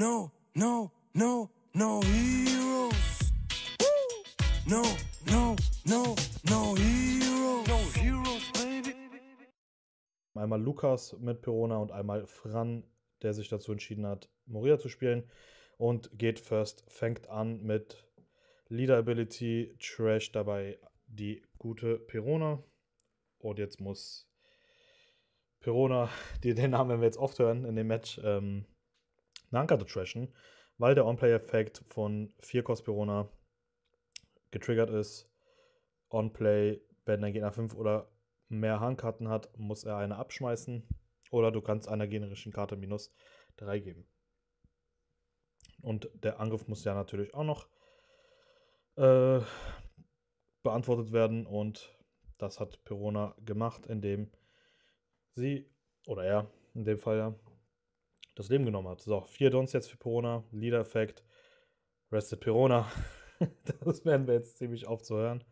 No, no, no, no heroes. No, no, no, no heroes. No heroes, baby. Einmal Lukas mit Perona und einmal Fran, der sich dazu entschieden hat, Moria zu spielen. Und geht first, fängt an mit Leader Ability, Trash dabei die gute Perona. Und jetzt muss Perona, den Namen werden wir jetzt oft hören in dem Match, ähm, Nanka zu trashen, weil der On-Play-Effekt von 4 Kospirona getriggert ist. On-Play, wenn dein Gegner 5 oder mehr Handkarten hat, muss er eine abschmeißen. Oder du kannst einer generischen Karte minus 3 geben. Und der Angriff muss ja natürlich auch noch äh, beantwortet werden. Und das hat Perona gemacht, indem sie, oder er in dem Fall ja, das Leben genommen hat. So, vier Dons jetzt für Perona, Leader Effect, Rested Perona. das werden wir jetzt ziemlich aufzuhören.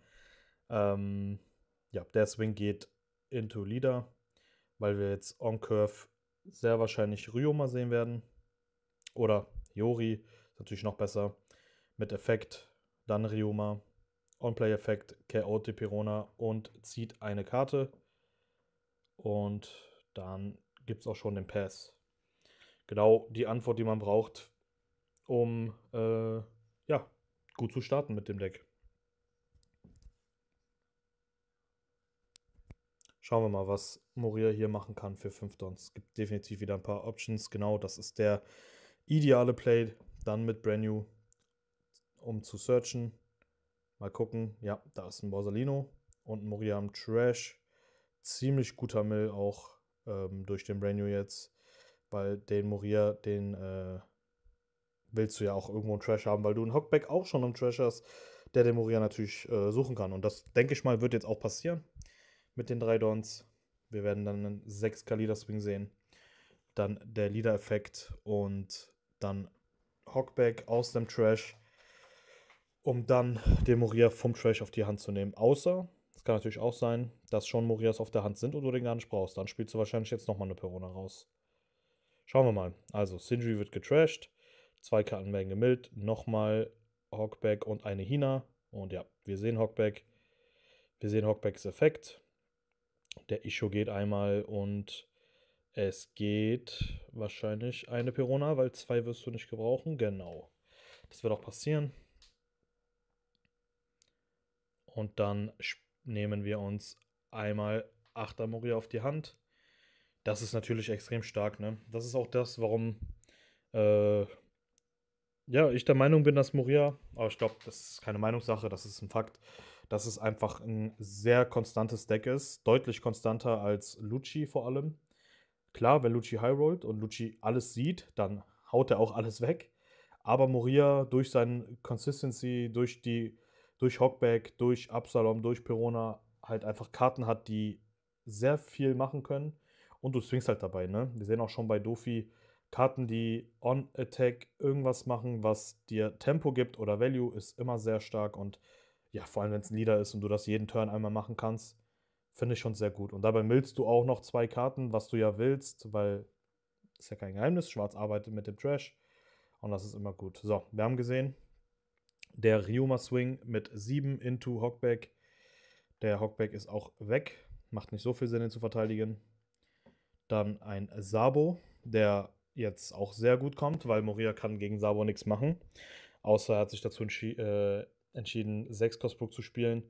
Ähm, ja, der Swing geht into Leader, weil wir jetzt on Curve sehr wahrscheinlich Ryoma sehen werden. Oder Yori, ist natürlich noch besser. Mit Effekt, dann Ryoma, On-Play-Effekt, K.O.T. Perona und zieht eine Karte. Und dann gibt es auch schon den Pass genau die Antwort, die man braucht, um äh, ja, gut zu starten mit dem Deck. Schauen wir mal, was Moria hier machen kann für 5 Dons. Es gibt definitiv wieder ein paar Options. Genau, das ist der ideale Play. Dann mit Brand New, um zu searchen. Mal gucken. Ja, da ist ein Borsalino und ein Moria am Trash. Ziemlich guter Mill auch ähm, durch den Brand New jetzt weil den Moria, den äh, willst du ja auch irgendwo einen Trash haben, weil du einen Hockback auch schon im Trash hast, der den Moria natürlich äh, suchen kann. Und das, denke ich mal, wird jetzt auch passieren mit den drei Dons. Wir werden dann einen 6 leader swing sehen. Dann der Leader-Effekt und dann Hockback aus dem Trash, um dann den Moria vom Trash auf die Hand zu nehmen. Außer, es kann natürlich auch sein, dass schon Morias auf der Hand sind und du den gar nicht brauchst. Dann spielst du wahrscheinlich jetzt nochmal eine Perona raus. Schauen wir mal. Also, Sindri wird getrashed. Zwei Karten werden gemillt. Nochmal Hawkback und eine Hina. Und ja, wir sehen Hawkback. Wir sehen Hawkbacks Effekt. Der Isho geht einmal und es geht wahrscheinlich eine Perona, weil zwei wirst du nicht gebrauchen. Genau. Das wird auch passieren. Und dann nehmen wir uns einmal 8 auf die Hand. Das ist natürlich extrem stark, ne? Das ist auch das, warum äh, ja, ich der Meinung bin, dass Moria, aber ich glaube, das ist keine Meinungssache, das ist ein Fakt, dass es einfach ein sehr konstantes Deck ist, deutlich konstanter als Lucci vor allem. Klar, wenn Lucci highrollt und Lucci alles sieht, dann haut er auch alles weg. Aber Moria durch seine Consistency, durch die, durch Hockback, durch Absalom, durch Perona halt einfach Karten hat, die sehr viel machen können und du swingst halt dabei. Ne? Wir sehen auch schon bei Dofi Karten, die On-Attack irgendwas machen, was dir Tempo gibt oder Value, ist immer sehr stark. Und ja, vor allem, wenn es ein Leader ist und du das jeden Turn einmal machen kannst, finde ich schon sehr gut. Und dabei millst du auch noch zwei Karten, was du ja willst, weil ist ja kein Geheimnis, Schwarz arbeitet mit dem Trash. Und das ist immer gut. So, wir haben gesehen, der Ryuma Swing mit 7 into Hockback. Der Hockback ist auch weg. Macht nicht so viel Sinn, ihn zu verteidigen. Dann ein Sabo, der jetzt auch sehr gut kommt, weil Moria kann gegen Sabo nichts machen. Außer er hat sich dazu entschi äh, entschieden, 6 Cosbrook zu spielen,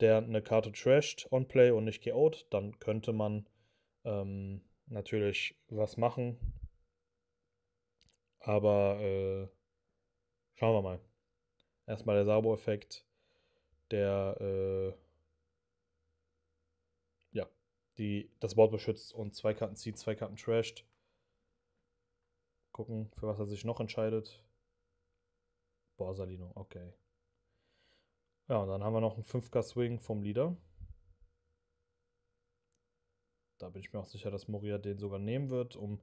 der eine Karte trasht, On-Play und nicht KO'd. Dann könnte man ähm, natürlich was machen. Aber äh, schauen wir mal. Erstmal der Sabo-Effekt, der äh, die das Board beschützt und zwei Karten zieht, zwei Karten trasht. Gucken, für was er sich noch entscheidet. Borsalino, okay. Ja, und dann haben wir noch einen 5K-Swing vom Leader. Da bin ich mir auch sicher, dass Moria den sogar nehmen wird, um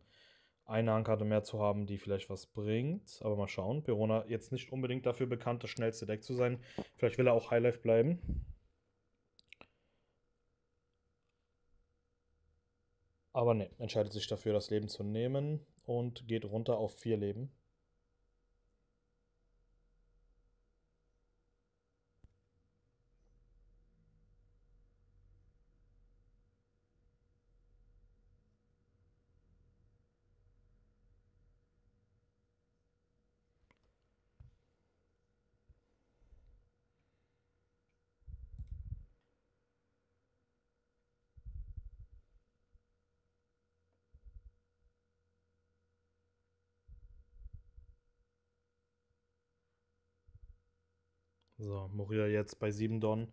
eine Handkarte mehr zu haben, die vielleicht was bringt. Aber mal schauen. Perona jetzt nicht unbedingt dafür bekannt, das schnellste Deck zu sein. Vielleicht will er auch Highlife bleiben. Aber ne, entscheidet sich dafür, das Leben zu nehmen und geht runter auf vier Leben. Also Moria jetzt bei 7 Don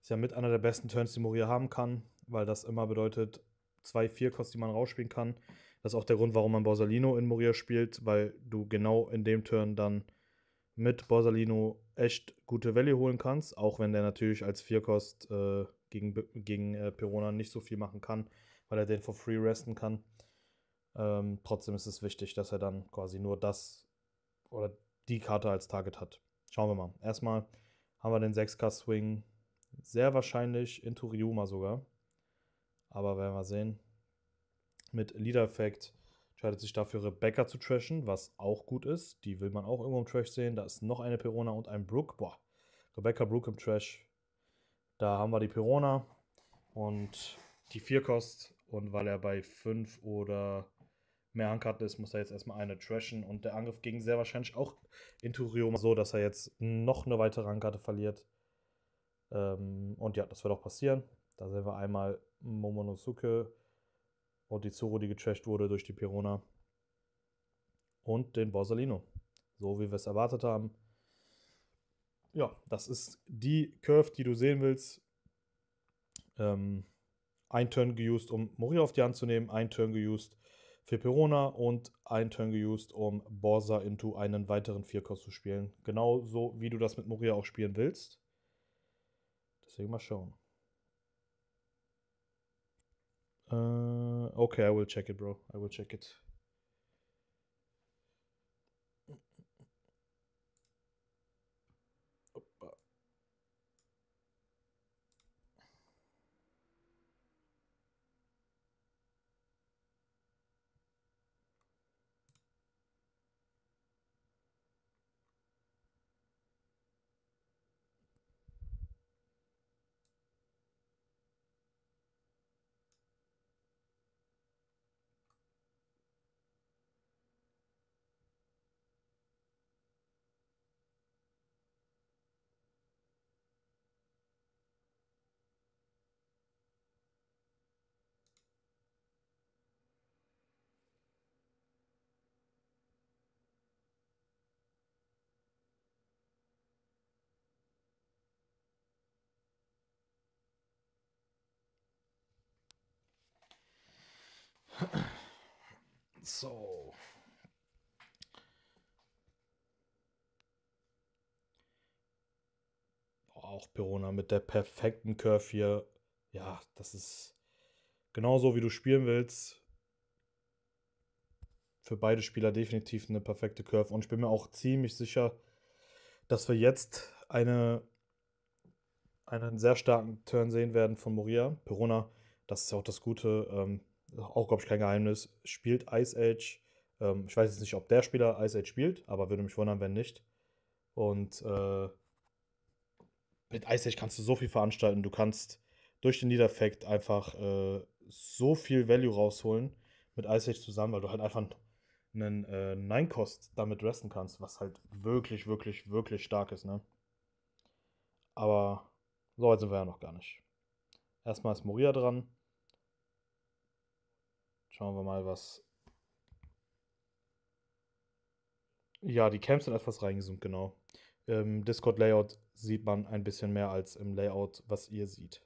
ist ja mit einer der besten Turns, die Moria haben kann, weil das immer bedeutet, zwei Vierkost, die man rausspielen kann. Das ist auch der Grund, warum man Borsalino in Moria spielt, weil du genau in dem Turn dann mit Borsalino echt gute Valley holen kannst, auch wenn der natürlich als Vierkost äh, gegen, gegen äh, Perona nicht so viel machen kann, weil er den for free resten kann. Ähm, trotzdem ist es wichtig, dass er dann quasi nur das oder die Karte als Target hat. Schauen wir mal. Erstmal haben wir den 6K-Swing sehr wahrscheinlich in Turiuma sogar. Aber werden wir sehen. Mit Leader Effect entscheidet sich dafür, Rebecca zu trashen, was auch gut ist. Die will man auch irgendwo im Trash sehen. Da ist noch eine Perona und ein Brook. Boah, Rebecca Brook im Trash. Da haben wir die Perona und die 4 Kost. Und weil er bei 5 oder mehr Handkarten ist, muss er jetzt erstmal eine trashen. Und der Angriff ging sehr wahrscheinlich auch in Turium so, dass er jetzt noch eine weitere Handkarte verliert. Ähm, und ja, das wird auch passieren. Da sehen wir einmal Momonosuke und die Zoro, die getrashed wurde durch die Pirona. Und den Borsalino. So wie wir es erwartet haben. Ja, das ist die Curve, die du sehen willst. Ähm, ein Turn geused, um Mori auf die Hand zu nehmen, ein Turn geused, für Perona und ein Turn geused, um Borsa into einen weiteren Vierkost zu spielen. Genauso wie du das mit Moria auch spielen willst. Deswegen mal schauen. Uh, okay, I will check it, bro. I will check it. So. Auch Perona mit der perfekten Curve hier. Ja, das ist genauso, wie du spielen willst. Für beide Spieler definitiv eine perfekte Curve. Und ich bin mir auch ziemlich sicher, dass wir jetzt eine, einen sehr starken Turn sehen werden von Moria. Perona, das ist ja auch das Gute. Ähm, auch, glaube ich, kein Geheimnis, spielt Ice Age. Ähm, ich weiß jetzt nicht, ob der Spieler Ice Age spielt, aber würde mich wundern, wenn nicht. Und äh, mit Ice Age kannst du so viel veranstalten. Du kannst durch den Niederfact einfach äh, so viel Value rausholen mit Ice Age zusammen, weil du halt einfach einen äh, Nine-Cost damit resten kannst, was halt wirklich, wirklich, wirklich stark ist, ne? Aber so weit sind wir ja noch gar nicht. Erstmal ist Moria dran. Schauen wir mal, was. Ja, die Camps sind etwas reingezoomt, genau. Im Discord-Layout sieht man ein bisschen mehr als im Layout, was ihr seht.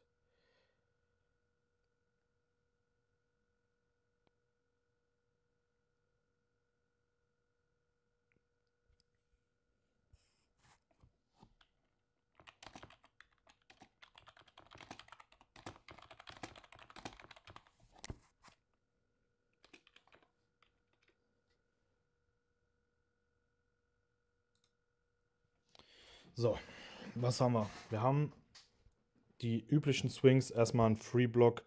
So, was haben wir? Wir haben die üblichen Swings. Erstmal ein Free Block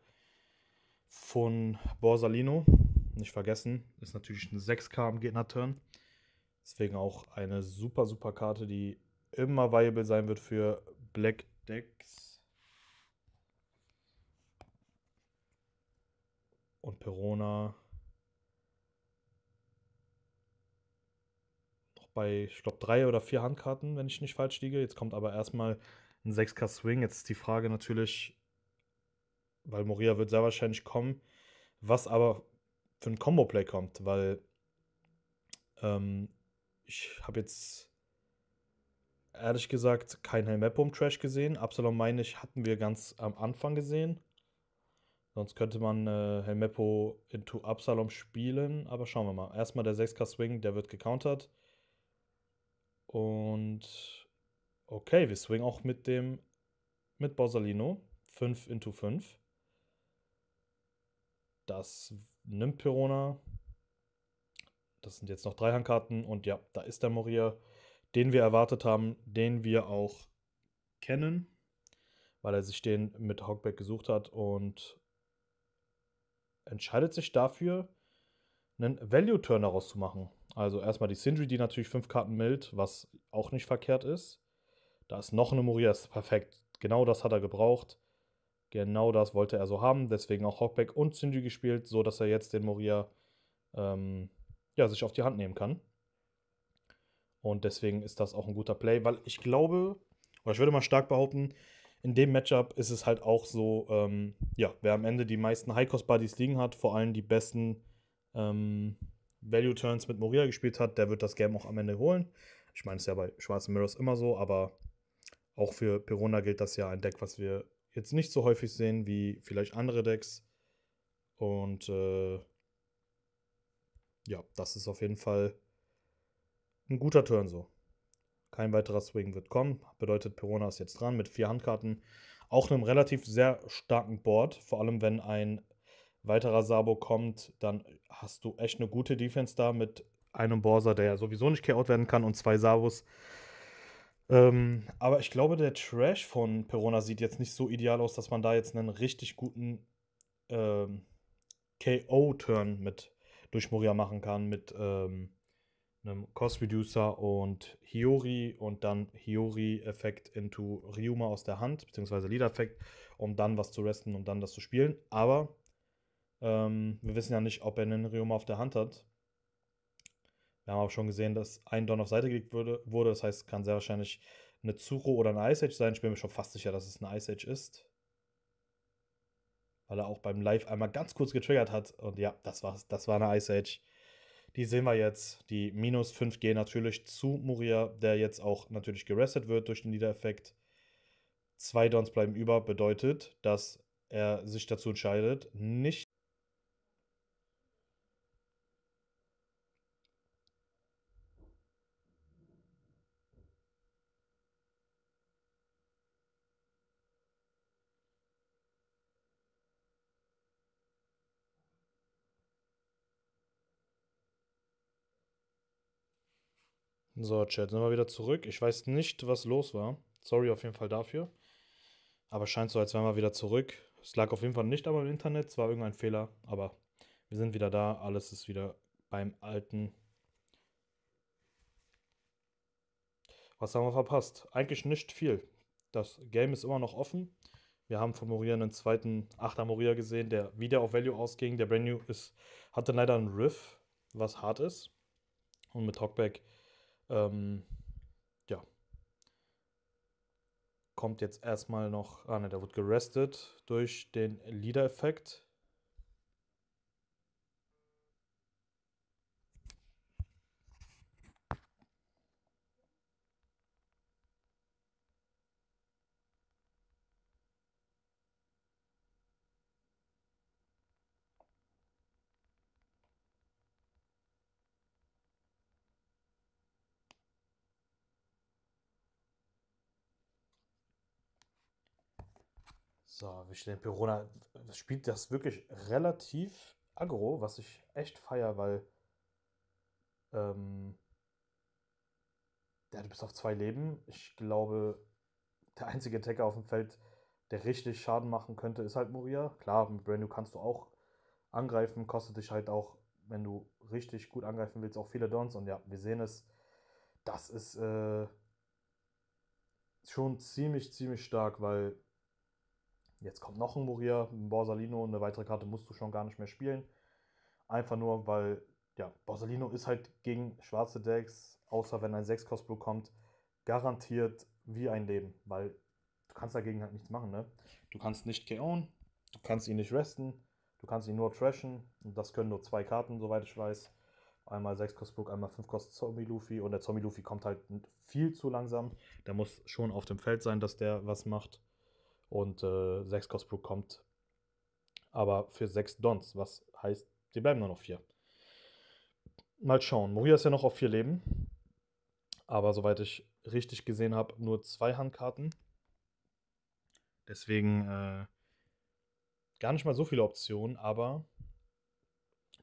von Borsalino. Nicht vergessen, ist natürlich ein 6K am Gegner-Turn. Deswegen auch eine super, super Karte, die immer viable sein wird für Black Decks. Und Perona. bei, ich glaube, drei oder vier Handkarten, wenn ich nicht falsch liege. Jetzt kommt aber erstmal ein 6K-Swing. Jetzt ist die Frage natürlich, weil Moria wird sehr wahrscheinlich kommen, was aber für ein Combo-Play kommt, weil ähm, ich habe jetzt ehrlich gesagt kein Helmepum Trash gesehen. Absalom meine ich, hatten wir ganz am Anfang gesehen. Sonst könnte man äh, Helmeppo into Absalom spielen, aber schauen wir mal. Erstmal der 6K Swing, der wird gecountert. Und okay, wir swingen auch mit dem, mit Borsalino. 5 into 5. Das nimmt Perona. Das sind jetzt noch drei Handkarten. Und ja, da ist der Moria, den wir erwartet haben, den wir auch kennen, weil er sich den mit Hogback gesucht hat und entscheidet sich dafür, einen Value-Turn daraus zu machen. Also erstmal die Sindri, die natürlich fünf Karten mild, was auch nicht verkehrt ist. Da ist noch eine Moria, ist perfekt. Genau das hat er gebraucht. Genau das wollte er so haben. Deswegen auch Hawkback und Sindri gespielt, so dass er jetzt den Moria ähm, ja, sich auf die Hand nehmen kann. Und deswegen ist das auch ein guter Play, weil ich glaube, oder ich würde mal stark behaupten, in dem Matchup ist es halt auch so, ähm, ja, wer am Ende die meisten High-Cost-Buddies liegen hat, vor allem die besten ähm, Value Turns mit Moria gespielt hat, der wird das Game auch am Ende holen. Ich meine, es ist ja bei schwarzen Mirrors immer so, aber auch für Perona gilt das ja ein Deck, was wir jetzt nicht so häufig sehen wie vielleicht andere Decks. Und äh, ja, das ist auf jeden Fall ein guter Turn so. Kein weiterer Swing wird kommen. Bedeutet, Perona ist jetzt dran mit vier Handkarten. Auch einem relativ sehr starken Board. Vor allem, wenn ein weiterer Sabo kommt, dann hast du echt eine gute Defense da mit einem Borser, der ja sowieso nicht K.O.'d werden kann und zwei Sabos. Ähm, aber ich glaube, der Trash von Perona sieht jetzt nicht so ideal aus, dass man da jetzt einen richtig guten ähm, KO-Turn mit durch Moria machen kann, mit ähm, einem Cost Reducer und Hiyori und dann Hiyori-Effekt into Ryuma aus der Hand, beziehungsweise Leader-Effekt, um dann was zu resten und um dann das zu spielen. Aber ähm, wir wissen ja nicht, ob er einen Rioma auf der Hand hat. Wir haben auch schon gesehen, dass ein Don auf Seite gelegt würde, wurde. Das heißt, kann sehr wahrscheinlich eine Zuro oder eine Ice Age sein. Ich bin mir schon fast sicher, dass es eine Ice Age ist. Weil er auch beim Live einmal ganz kurz getriggert hat. Und ja, das, war's. das war eine Ice Age. Die sehen wir jetzt. Die minus 5G natürlich zu Muria, der jetzt auch natürlich gerestet wird durch den Niedereffekt. Zwei Dons bleiben über, bedeutet, dass er sich dazu entscheidet, nicht So, Chat, sind wir wieder zurück. Ich weiß nicht, was los war. Sorry auf jeden Fall dafür. Aber scheint so, als wären wir wieder zurück. Es lag auf jeden Fall nicht aber im Internet. Es war irgendein Fehler, aber wir sind wieder da. Alles ist wieder beim Alten. Was haben wir verpasst? Eigentlich nicht viel. Das Game ist immer noch offen. Wir haben von Moria einen zweiten 8er Moria gesehen, der wieder auf Value ausging. Der Brand New ist, hatte leider einen Riff, was hart ist. Und mit Talkback ähm, ja. Kommt jetzt erstmal noch, ah ne, der wird gerestet durch den Leader-Effekt. So, wir stehen Perona. Das spielt das wirklich relativ aggro, was ich echt feier, weil. Ähm, ja, du bist auf zwei Leben. Ich glaube, der einzige Attacker auf dem Feld, der richtig Schaden machen könnte, ist halt Moria. Klar, mit Brand New kannst du auch angreifen, kostet dich halt auch, wenn du richtig gut angreifen willst, auch viele Dons. Und ja, wir sehen es. Das ist äh, schon ziemlich, ziemlich stark, weil Jetzt kommt noch ein Moria, ein Borsalino, eine weitere Karte musst du schon gar nicht mehr spielen. Einfach nur, weil, ja, Borsalino ist halt gegen schwarze Decks, außer wenn ein 6 Cost Blue kommt, garantiert wie ein Leben, weil du kannst dagegen halt nichts machen, ne? Du kannst nicht KO'n, du kannst ihn nicht resten, du kannst ihn nur trashen und das können nur zwei Karten, soweit ich weiß. Einmal 6 Cost Brook, einmal 5 Cost Zombie Luffy und der Zombie Luffy kommt halt viel zu langsam. Der muss schon auf dem Feld sein, dass der was macht und äh, 6 Cost Brew kommt aber für 6 Dons, was heißt, die bleiben nur noch 4. Mal schauen. Moria ist ja noch auf 4 Leben, aber soweit ich richtig gesehen habe, nur 2 Handkarten. Deswegen äh, gar nicht mal so viele Optionen, aber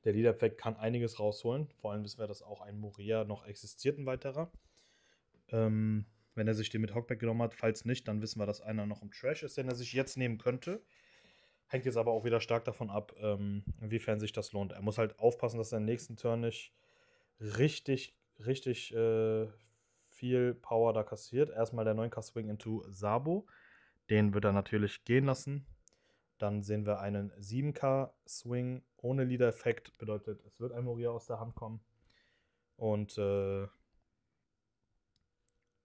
der Leader-Pack kann einiges rausholen. Vor allem wissen wir, dass auch ein Moria noch existiert, ein weiterer. Ähm, wenn er sich den mit Hockback genommen hat. Falls nicht, dann wissen wir, dass einer noch im Trash ist, den er sich jetzt nehmen könnte. Hängt jetzt aber auch wieder stark davon ab, ähm, inwiefern sich das lohnt. Er muss halt aufpassen, dass er im nächsten Turn nicht richtig, richtig äh, viel Power da kassiert. Erstmal der 9K Swing into Sabo. Den wird er natürlich gehen lassen. Dann sehen wir einen 7K Swing ohne Leader-Effekt. Bedeutet, es wird ein Moria aus der Hand kommen. Und äh,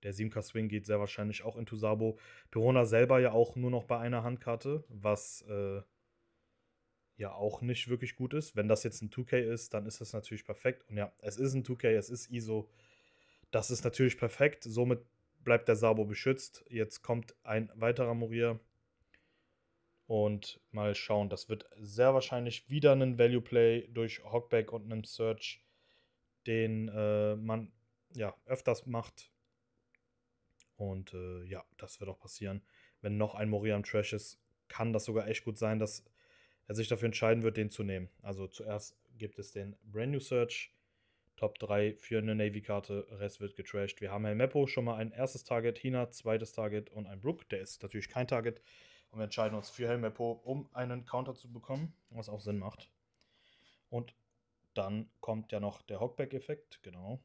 der 7K Swing geht sehr wahrscheinlich auch in Sabo. Pirona selber ja auch nur noch bei einer Handkarte, was äh, ja auch nicht wirklich gut ist. Wenn das jetzt ein 2K ist, dann ist das natürlich perfekt. Und ja, es ist ein 2K, es ist ISO. Das ist natürlich perfekt. Somit bleibt der Sabo beschützt. Jetzt kommt ein weiterer Murier. Und mal schauen, das wird sehr wahrscheinlich wieder einen Value Play durch Hockback und einen Search, den äh, man ja öfters macht. Und äh, ja, das wird auch passieren. Wenn noch ein Moriam Trash ist, kann das sogar echt gut sein, dass er sich dafür entscheiden wird, den zu nehmen. Also zuerst gibt es den Brand New Search, Top 3 für eine Navy-Karte, Rest wird getrashed. Wir haben El schon mal ein erstes Target, Hina zweites Target und ein Brook, der ist natürlich kein Target. Und wir entscheiden uns für El um einen Counter zu bekommen, was auch Sinn macht. Und dann kommt ja noch der Hockback-Effekt, genau.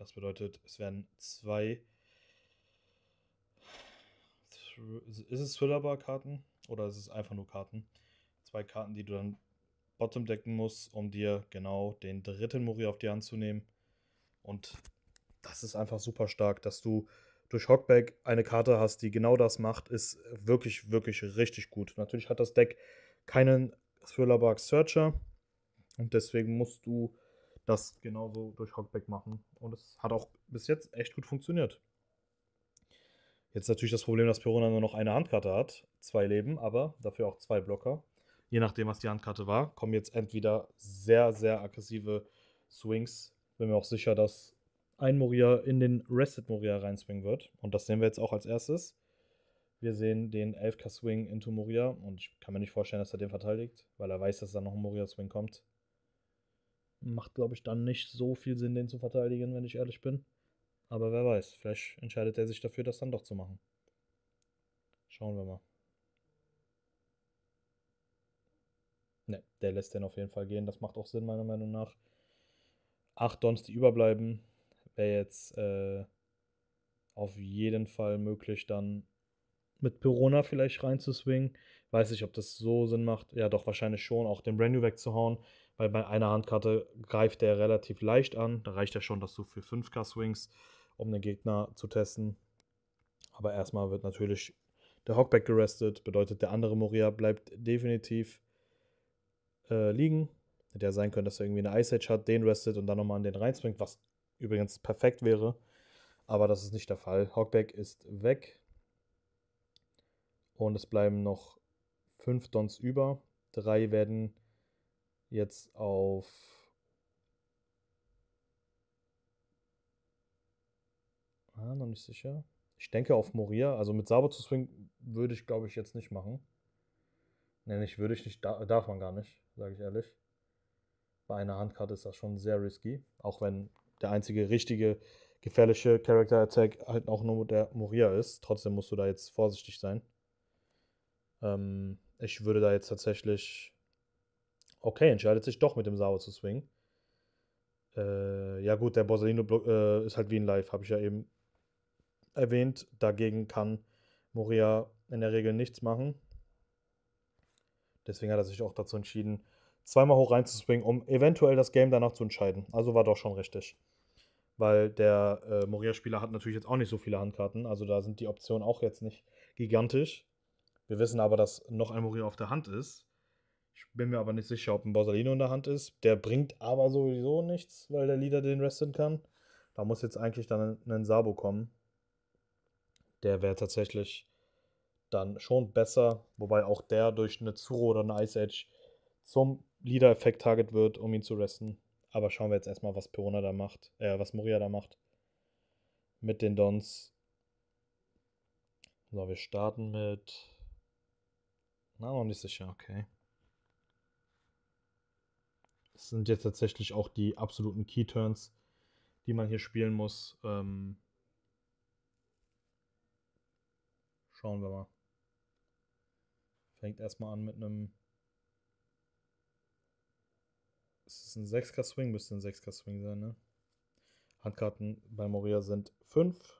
Das bedeutet, es werden zwei. Ist es Thriller-Bar-Karten? Oder ist es einfach nur Karten? Zwei Karten, die du dann Bottom decken musst, um dir genau den dritten Mori auf die Hand zu nehmen. Und das ist einfach super stark, dass du durch Hockback eine Karte hast, die genau das macht, ist wirklich, wirklich richtig gut. Natürlich hat das Deck keinen Thriller Bark Searcher und deswegen musst du das genauso durch Hockback machen. Und es hat auch bis jetzt echt gut funktioniert. Jetzt natürlich das Problem, dass Perona nur noch eine Handkarte hat, zwei Leben, aber dafür auch zwei Blocker. Je nachdem, was die Handkarte war, kommen jetzt entweder sehr, sehr aggressive Swings. Bin mir auch sicher, dass ein Moria in den Rested Moria reinswingen wird. Und das sehen wir jetzt auch als erstes. Wir sehen den 11k Swing into Moria und ich kann mir nicht vorstellen, dass er den verteidigt, weil er weiß, dass da noch ein Moria Swing kommt macht, glaube ich, dann nicht so viel Sinn, den zu verteidigen, wenn ich ehrlich bin. Aber wer weiß, vielleicht entscheidet er sich dafür, das dann doch zu machen. Schauen wir mal. Ne, der lässt den auf jeden Fall gehen. Das macht auch Sinn, meiner Meinung nach. Acht Dons, die überbleiben, wäre jetzt äh, auf jeden Fall möglich, dann mit Perona vielleicht reinzuswingen. Weiß ich, ob das so Sinn macht. Ja, doch, wahrscheinlich schon. Auch den Brand New wegzuhauen weil bei einer Handkarte greift der relativ leicht an. Da reicht ja schon, dass du für 5k Swings, um den Gegner zu testen. Aber erstmal wird natürlich der Hockback gerestet. Bedeutet, der andere Moria bleibt definitiv äh, liegen. Hätte ja sein können, dass er irgendwie eine Ice Age hat, den restet und dann nochmal an den reinspringt, was übrigens perfekt wäre. Aber das ist nicht der Fall. Hockback ist weg. Und es bleiben noch 5 Dons über. Drei werden jetzt auf ah, noch nicht sicher. Ich denke auf Moria. Also mit Saber zu swingen würde ich, glaube ich, jetzt nicht machen. Nämlich würde ich nicht, darf man gar nicht, sage ich ehrlich. Bei einer Handkarte ist das schon sehr risky. Auch wenn der einzige richtige gefährliche Character Attack halt auch nur der Moria ist. Trotzdem musst du da jetzt vorsichtig sein. Ähm, ich würde da jetzt tatsächlich Okay, entscheidet sich doch mit dem Sauer zu swingen. Äh, ja gut, der Borsalino äh, ist halt wie ein Live, habe ich ja eben erwähnt. Dagegen kann Moria in der Regel nichts machen. Deswegen hat er sich auch dazu entschieden, zweimal hoch reinzuswingen, um eventuell das Game danach zu entscheiden. Also war doch schon richtig. Weil der äh, Moria-Spieler hat natürlich jetzt auch nicht so viele Handkarten. Also da sind die Optionen auch jetzt nicht gigantisch. Wir wissen aber, dass noch ein Moria auf der Hand ist. Ich bin mir aber nicht sicher, ob ein Borsalino in der Hand ist. Der bringt aber sowieso nichts, weil der Leader den resten kann. Da muss jetzt eigentlich dann ein Sabo kommen. Der wäre tatsächlich dann schon besser, wobei auch der durch eine Zuro oder eine Ice Edge zum Leader-Effekt target wird, um ihn zu resten. Aber schauen wir jetzt erstmal, was Perona da macht, äh, was Moria da macht. Mit den Dons. So, wir starten mit. Na, noch nicht sicher, okay. Das sind jetzt tatsächlich auch die absoluten Key-Turns, die man hier spielen muss. Ähm Schauen wir mal. Fängt erstmal an mit einem. Es ist ein 6K-Swing, müsste ein 6K-Swing sein, ne? Handkarten bei Moria sind 5.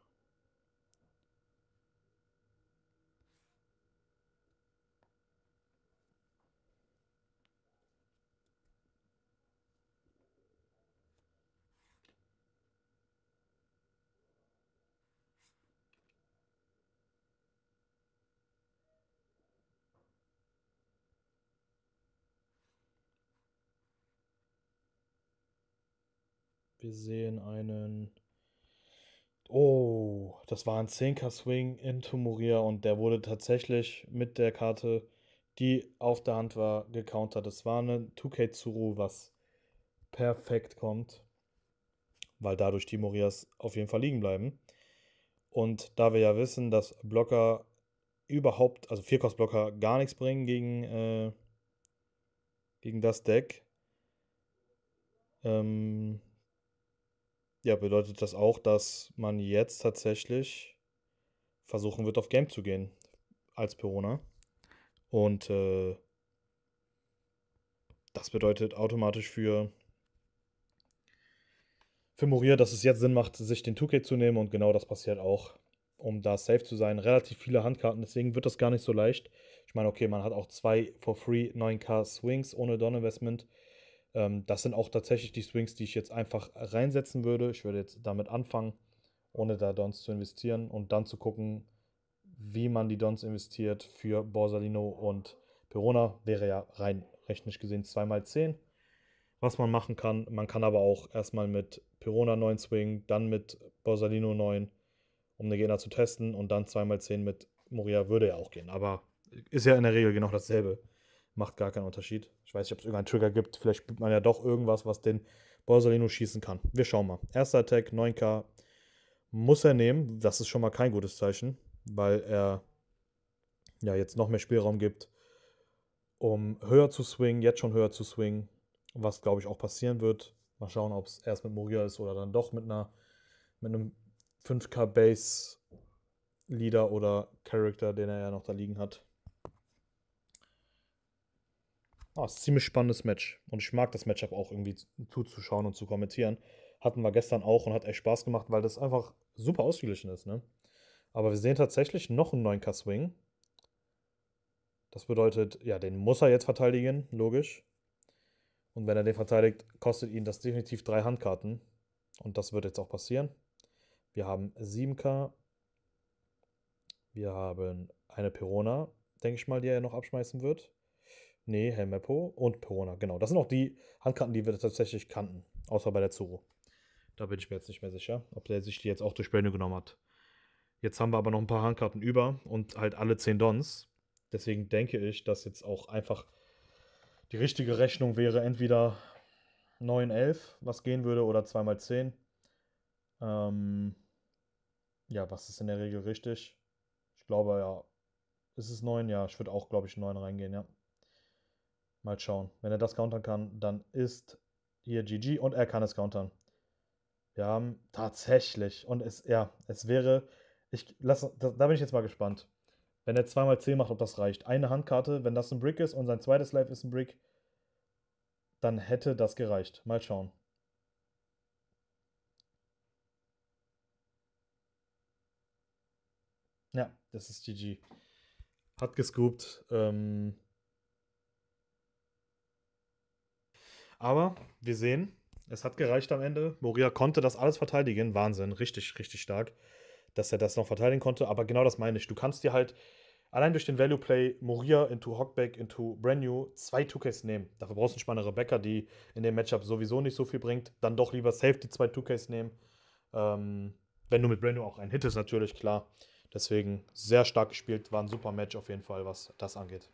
Wir sehen einen. Oh, das war ein 10k Swing in Moria und der wurde tatsächlich mit der Karte, die auf der Hand war, gecountert. Das war ein 2k Zuru, was perfekt kommt, weil dadurch die Morias auf jeden Fall liegen bleiben. Und da wir ja wissen, dass Blocker überhaupt, also Vierkostblocker gar nichts bringen gegen, äh, gegen das Deck, ähm, ja, bedeutet das auch, dass man jetzt tatsächlich versuchen wird, auf Game zu gehen als Perona. Und äh, das bedeutet automatisch für, für Moria, dass es jetzt Sinn macht, sich den 2K zu nehmen. Und genau das passiert auch, um da safe zu sein. Relativ viele Handkarten, deswegen wird das gar nicht so leicht. Ich meine, okay, man hat auch zwei for free 9K Swings ohne Don-Investment. Ähm, das sind auch tatsächlich die Swings, die ich jetzt einfach reinsetzen würde. Ich würde jetzt damit anfangen, ohne da Dons zu investieren und dann zu gucken, wie man die Dons investiert für Borsalino und Perona. Wäre ja rein rechnisch gesehen 2x10. Was man machen kann, man kann aber auch erstmal mit Perona 9 swingen, dann mit Borsalino 9, um den Gegner zu testen und dann 2x10 mit Moria würde ja auch gehen. Aber ist ja in der Regel genau dasselbe macht gar keinen Unterschied. Ich weiß nicht, ob es irgendeinen Trigger gibt. Vielleicht gibt man ja doch irgendwas, was den Borsalino schießen kann. Wir schauen mal. Erster Attack, 9k. Muss er nehmen. Das ist schon mal kein gutes Zeichen, weil er ja jetzt noch mehr Spielraum gibt, um höher zu swingen, jetzt schon höher zu swingen. Was, glaube ich, auch passieren wird. Mal schauen, ob es erst mit Moria ist oder dann doch mit einer mit einem 5k Base Leader oder Character, den er ja noch da liegen hat. Ah, ist ein ziemlich spannendes Match. Und ich mag das Matchup auch irgendwie zuzuschauen und zu kommentieren. Hatten wir gestern auch und hat echt Spaß gemacht, weil das einfach super ausgeglichen ist. Ne? Aber wir sehen tatsächlich noch einen 9 k Swing. Das bedeutet, ja, den muss er jetzt verteidigen, logisch. Und wenn er den verteidigt, kostet ihn das definitiv drei Handkarten. Und das wird jetzt auch passieren. Wir haben 7K. Wir haben eine Perona, denke ich mal, die er noch abschmeißen wird. Nee, Helmepo und Perona, genau. Das sind auch die Handkarten, die wir tatsächlich kannten. Außer bei der Zoro. Da bin ich mir jetzt nicht mehr sicher, ob der sich die jetzt auch durch Böhne genommen hat. Jetzt haben wir aber noch ein paar Handkarten über und halt alle 10 Dons. Deswegen denke ich, dass jetzt auch einfach die richtige Rechnung wäre, entweder 9, 11, was gehen würde, oder 2 mal 10. Ähm, ja, was ist in der Regel richtig? Ich glaube, ja, ist es 9? Ja, ich würde auch, glaube ich, 9 reingehen, ja. Mal schauen. Wenn er das countern kann, dann ist hier GG und er kann es countern. Wir haben tatsächlich. Und es, ja, es wäre. Ich lasse, da, da bin ich jetzt mal gespannt. Wenn er zweimal 10 macht, ob das reicht. Eine Handkarte, wenn das ein Brick ist und sein zweites Life ist ein Brick, dann hätte das gereicht. Mal schauen. Ja, das ist GG. Hat gescoopt. Ähm, Aber wir sehen, es hat gereicht am Ende. Moria konnte das alles verteidigen. Wahnsinn, richtig, richtig stark, dass er das noch verteidigen konnte. Aber genau das meine ich. Du kannst dir halt allein durch den Value Play Moria into Hockback into Brand New zwei 2Ks nehmen. Dafür brauchst du eine spannende Rebecca, die in dem Matchup sowieso nicht so viel bringt. Dann doch lieber Safety zwei 2Ks nehmen. Ähm, wenn du mit Brand New auch ein Hit ist, natürlich, klar. Deswegen sehr stark gespielt, war ein super Match auf jeden Fall, was das angeht.